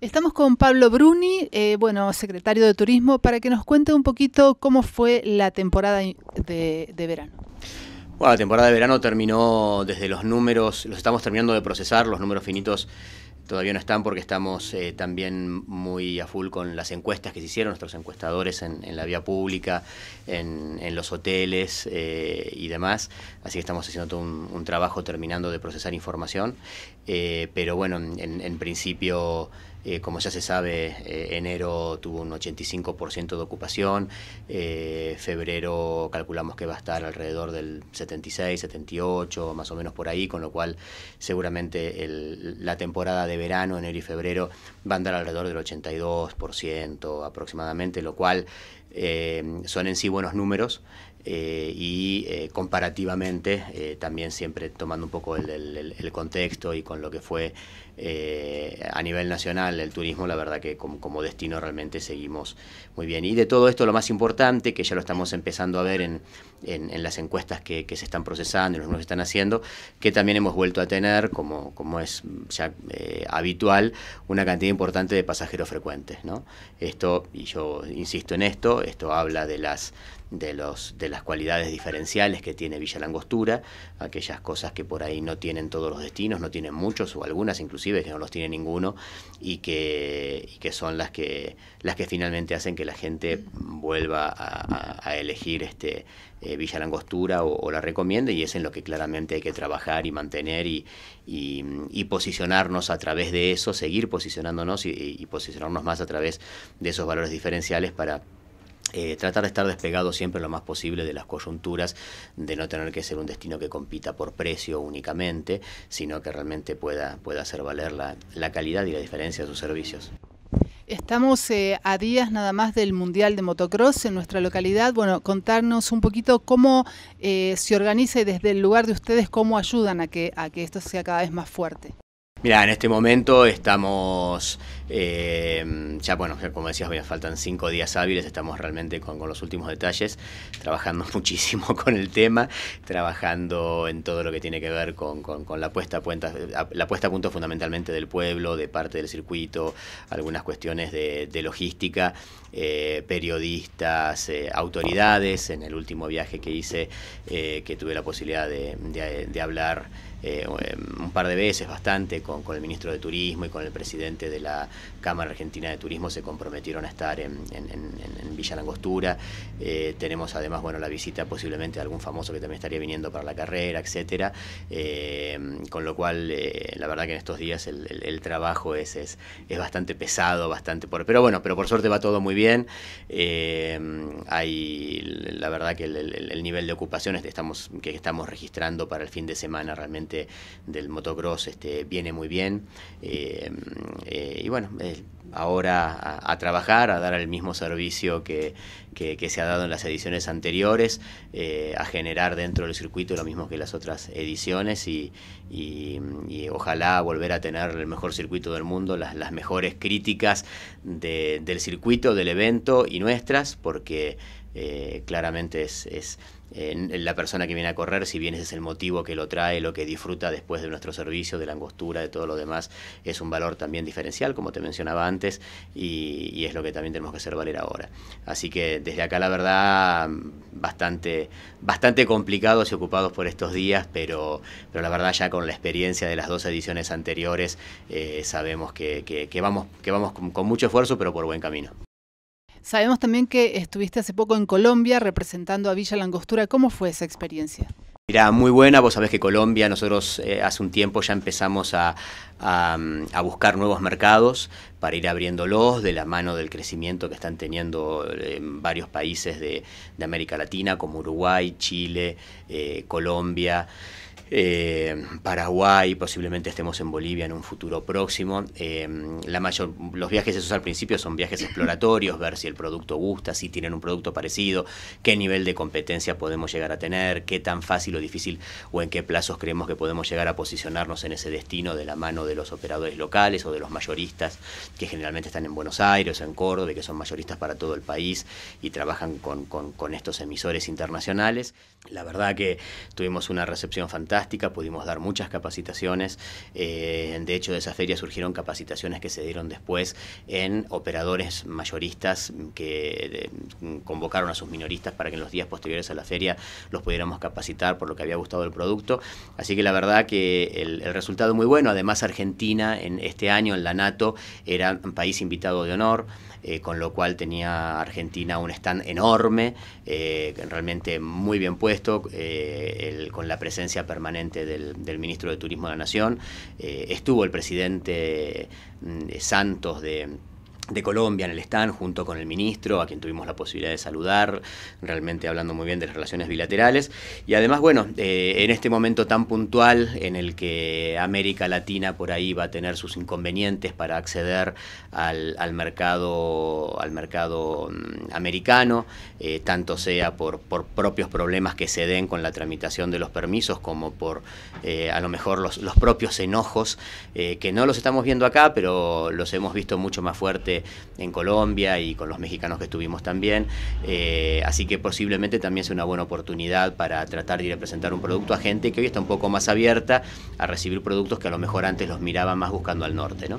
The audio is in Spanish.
Estamos con Pablo Bruni, eh, bueno, secretario de Turismo, para que nos cuente un poquito cómo fue la temporada de, verano. Bueno, la temporada de verano terminó desde los números, los estamos terminando de procesar, los números finitos todavía no están porque estamos eh, también muy a full con las encuestas que se hicieron, nuestros encuestadores en, la vía pública, en, los hoteles eh, y demás. Así que estamos haciendo todo un, trabajo terminando de procesar información. pero bueno, en, en principio eh, como ya se sabe, eh, enero tuvo un 85% de ocupación, eh, febrero calculamos que va a estar alrededor del 76, 78, más o menos por ahí, con lo cual seguramente la temporada de verano, enero y febrero, va a andar alrededor del 82% aproximadamente, lo cual son en sí buenos números. Eh, y eh, comparativamente, eh, también siempre tomando un poco el, contexto y con lo que fue a nivel nacional el turismo, la verdad que como, destino realmente seguimos muy bien. Y de todo esto lo más importante, que ya lo estamos empezando a ver en, las encuestas que, se están procesando y los nuevos que están haciendo, que también hemos vuelto a tener, como, como es ya habitual, una cantidad importante de pasajeros frecuentes. Esto, y yo insisto en esto, esto habla de las de, los, de las cualidades diferenciales que tiene Villa Langostura, aquellas cosas que por ahí no tienen todos los destinos, no tienen muchos o algunas inclusive que no los tiene ninguno y que, que son las que, las que finalmente hacen que la gente vuelva a, elegir este, eh, Villa Langostura o, la recomiende y es en lo que claramente hay que trabajar y mantener y, y, posicionarnos a través de eso, seguir posicionándonos y, y posicionarnos más a través de esos valores diferenciales para eh, tratar de estar despegado siempre lo más posible de las coyunturas, de no tener que ser un destino que compita por precio únicamente, sino que realmente pueda, pueda hacer valer la, calidad y la diferencia de sus servicios. Estamos eh, a días nada más del Mundial de Motocross en nuestra localidad. Bueno, contarnos un poquito cómo eh, se organiza y desde el lugar de ustedes cómo ayudan a que, a que esto sea cada vez más fuerte. Mira, en este momento estamos Em, ya, bueno, como decías, faltan cinco días hábiles, estamos realmente con, los últimos detalles, trabajando muchísimo con el tema, trabajando en todo lo que tiene que ver con, la, puesta a la puesta punto fundamentalmente del pueblo, de parte del circuito, algunas cuestiones de, logística, eh, periodistas, eh, autoridades. En el último viaje que hice, eh, que tuve la posibilidad de, hablar. un par de veces bastante con, el ministro de Turismo y con el presidente de la, Cámara Argentina de Turismo se comprometieron a estar en, Villa Langostura. Eh, tenemos además bueno, la visita posiblemente de algún famoso que también estaría viniendo para la carrera, etcétera. Eh, con lo cual, eh, la verdad que en estos días el, trabajo es, es, bastante pesado, bastante por, pero bueno, pero por suerte va todo muy bien. hay la verdad que el, nivel de ocupación que estamos, registrando para el fin de semana realmente del motocross este, viene muy bien. y bueno, eh, ahora a, trabajar, a dar el mismo servicio que, se ha dado en las ediciones anteriores, eh, a generar dentro del circuito lo mismo que las otras ediciones y, ojalá volver a tener el mejor circuito del mundo, las, mejores críticas del circuito, del evento y nuestras, porque eh, claramente es, la persona que viene a correr, si bien ese es el motivo que lo trae, lo que disfruta después de nuestro servicio, de la angostura, de todo lo demás, es un valor también diferencial, como te mencionaba antes, y, es lo que también tenemos que hacer valer ahora. Así que desde acá, la verdad, bastante, bastante complicados y ocupados por estos días, pero, pero la verdad ya con la experiencia de las dos ediciones anteriores, eh, sabemos que, vamos, que vamos con mucho esfuerzo, pero por buen camino. Sabemos también que estuviste hace poco en Colombia representando a Villa Langostura. ¿Cómo fue esa experiencia? Mira, muy buena. Vos sabés que Colombia, nosotros eh, hace un tiempo ya empezamos a, buscar nuevos mercados para ir abriéndolos de la mano del crecimiento que están teniendo en eh, varios países de, América Latina, como Uruguay, Chile, eh, Colombia. Eh, Paraguay, posiblemente estemos en Bolivia en un futuro próximo. Eh, los viajes esos al principio son viajes exploratorios, ver si el producto gusta, si tienen un producto parecido, qué nivel de competencia podemos llegar a tener, qué tan fácil o difícil o en qué plazos creemos que podemos llegar a posicionarnos en ese destino de la mano de los operadores locales o de los mayoristas que generalmente están en Buenos Aires en Córdoba, que son mayoristas para todo el país y trabajan con estos emisores internacionales. La verdad que tuvimos una recepción fantástica pudimos dar muchas capacitaciones, eh, de hecho de esa feria surgieron capacitaciones que se dieron después en operadores mayoristas que convocaron a sus minoristas para que en los días posteriores a la feria los pudiéramos capacitar por lo que había gustado el producto. Así que la verdad que el, el resultado muy bueno, además Argentina en este año en la NATO era un país invitado de honor. Eh, con lo cual tenía Argentina un stand enorme, eh, realmente muy bien puesto, con la presencia permanente del, ministro de Turismo de la Nación. Eh, estuvo el presidente mm, Santos de de Colombia en el stand junto con el ministro, a quien tuvimos la posibilidad de saludar, realmente hablando muy bien de las relaciones bilaterales. Y además, bueno, eh, en este momento tan puntual en el que América Latina por ahí va a tener sus inconvenientes para acceder al, mercado, al mercado mm, americano, eh, tanto sea por, por, propios problemas que se den con la tramitación de los permisos como por eh, a lo mejor los, los propios enojos, que no los estamos viendo acá, pero los hemos visto mucho más fuertes. Eh, en Colombia y con los mexicanos que estuvimos también. Eh, así que posiblemente también sea una buena oportunidad para tratar de ir a presentar un producto a gente que hoy está un poco más abierta a recibir productos que a lo mejor antes los miraba más buscando al norte. ¿no?